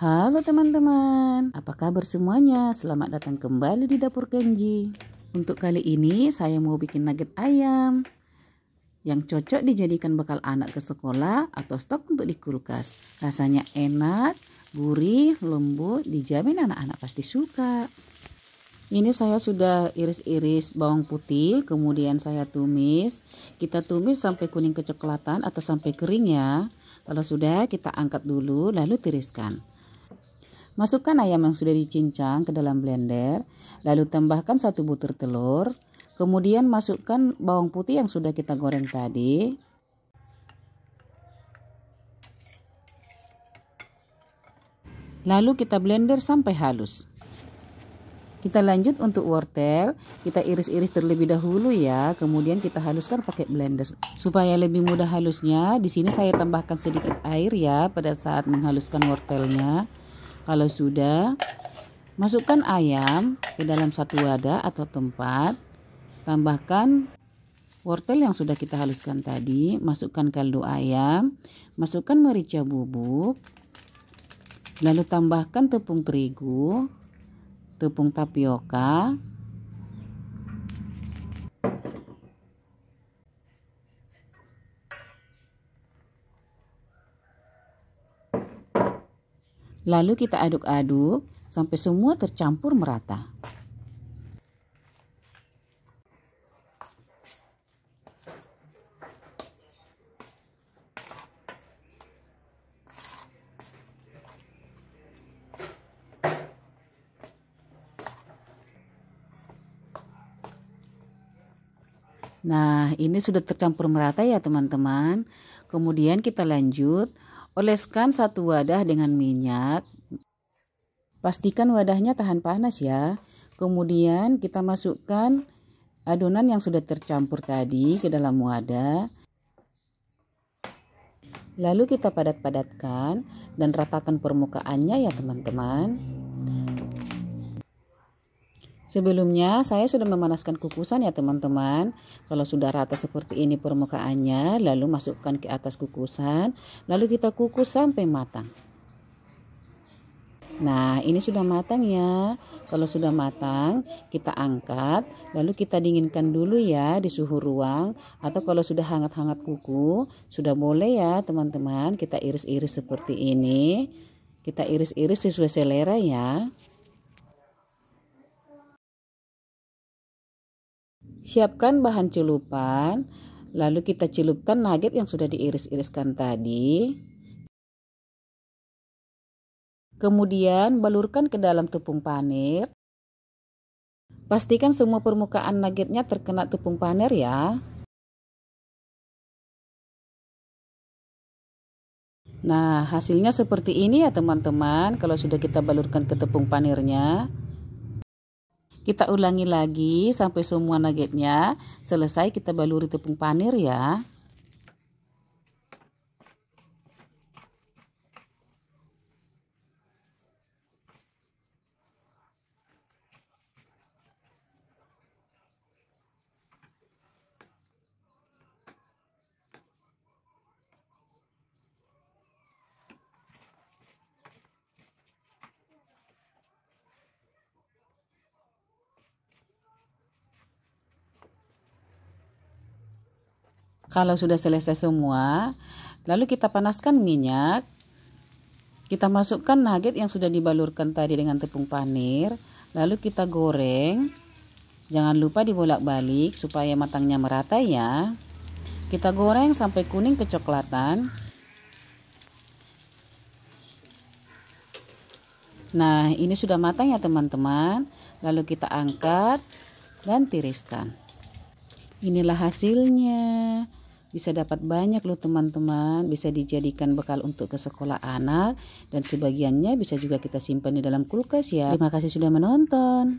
Halo teman-teman, apa kabar semuanya? Selamat datang kembali di Dapur Kenji. Untuk kali ini saya mau bikin nugget ayam yang cocok dijadikan bekal anak ke sekolah atau stok untuk di kulkas. Rasanya enak, gurih, lembut, dijamin anak-anak pasti suka. Ini saya sudah iris-iris bawang putih, kemudian saya tumis. Kita tumis sampai kuning kecoklatan atau sampai kering ya. Kalau sudah kita angkat dulu lalu tiriskan. Masukkan ayam yang sudah dicincang ke dalam blender, lalu tambahkan satu butir telur, kemudian masukkan bawang putih yang sudah kita goreng tadi. Lalu kita blender sampai halus. Kita lanjut untuk wortel, kita iris-iris terlebih dahulu ya, kemudian kita haluskan pakai blender. Supaya lebih mudah halusnya, di sini saya tambahkan sedikit air ya pada saat menghaluskan wortelnya. Kalau sudah, masukkan ayam ke dalam satu wadah atau tempat. Tambahkan wortel yang sudah kita haluskan tadi, masukkan kaldu ayam, masukkan merica bubuk, lalu tambahkan tepung terigu, tepung tapioka, Lalu kita aduk-aduk sampai semua tercampur merata. Nah, ini sudah tercampur merata ya teman-teman. Kemudian kita lanjut Oleskan satu wadah dengan minyak. Pastikan wadahnya tahan panas ya. Kemudian kita masukkan adonan yang sudah tercampur tadi ke dalam wadah. Lalu kita padat-padatkan dan ratakan permukaannya ya teman-teman. Sebelumnya saya sudah memanaskan kukusan ya teman-teman. Kalau sudah rata seperti ini permukaannya, lalu masukkan ke atas kukusan, lalu kita kukus sampai matang. Nah, ini sudah matang ya. Kalau sudah matang, kita angkat, lalu kita dinginkan dulu ya di suhu ruang atau kalau sudah hangat-hangat kuku, sudah boleh ya teman-teman, kita iris-iris seperti ini. Kita iris-iris sesuai selera ya. Siapkan bahan celupan, lalu kita celupkan nugget yang sudah diiris-iriskan tadi. Kemudian balurkan ke dalam tepung panir. Pastikan semua permukaan nuggetnya terkena tepung panir ya. Nah, hasilnya seperti ini ya teman-teman. Kalau sudah kita balurkan ke tepung panirnya, kita ulangi lagi sampai semua nuggetnya selesai kita baluri tepung panir ya. Kalau sudah selesai semua, lalu kita panaskan minyak. Kita masukkan nugget yang sudah dibalurkan tadi dengan tepung panir, lalu kita goreng. Jangan lupa dibolak-balik supaya matangnya merata ya. Kita goreng sampai kuning kecoklatan. Nah, ini sudah matang ya teman-teman. Lalu kita angkat dan tiriskan. Inilah hasilnya bisa dapat banyak loh teman-teman bisa dijadikan bekal untuk ke sekolah anak dan sebagiannya bisa juga kita simpan di dalam kulkas ya terima kasih sudah menonton